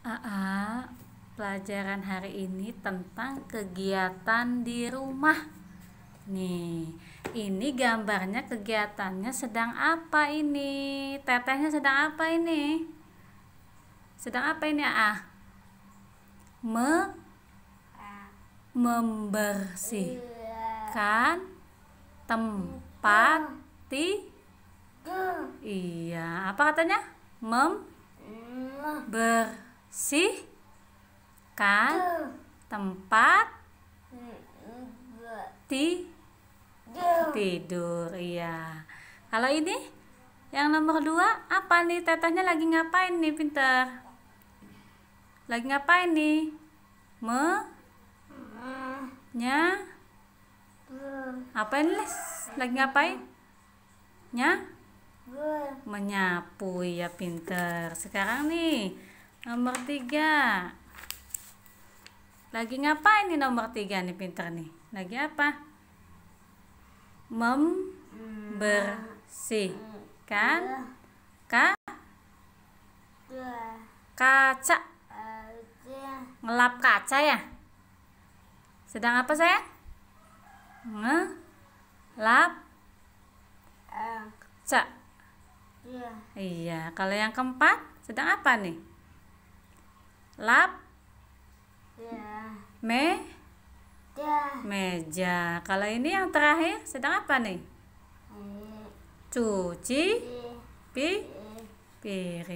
AA, pelajaran hari ini tentang kegiatan di rumah. Nih, ini gambarnya kegiatannya sedang apa ini? Tetehnya sedang apa ini? Sedang apa ini, AA? Me membersihkan tempat ti Iya, apa katanya? Mem ber sih kan tempat ti tidur iya kalau ini yang nomor dua apa nih tetehnya lagi ngapain nih pinter lagi ngapain nih me nya apain les lagi ngapain nya menyapu ya pinter sekarang nih Nomor tiga. Lagi ngapain nih nomor tiga nih pinter nih? Lagi apa? Membersihkan ka kaca ngelap kaca ya sedang apa saya ngelap kaca iya kalau yang keempat sedang apa nih lap ya. me ya. meja kalau ini yang terakhir sedang apa nih eh. cuci eh. pi eh. piring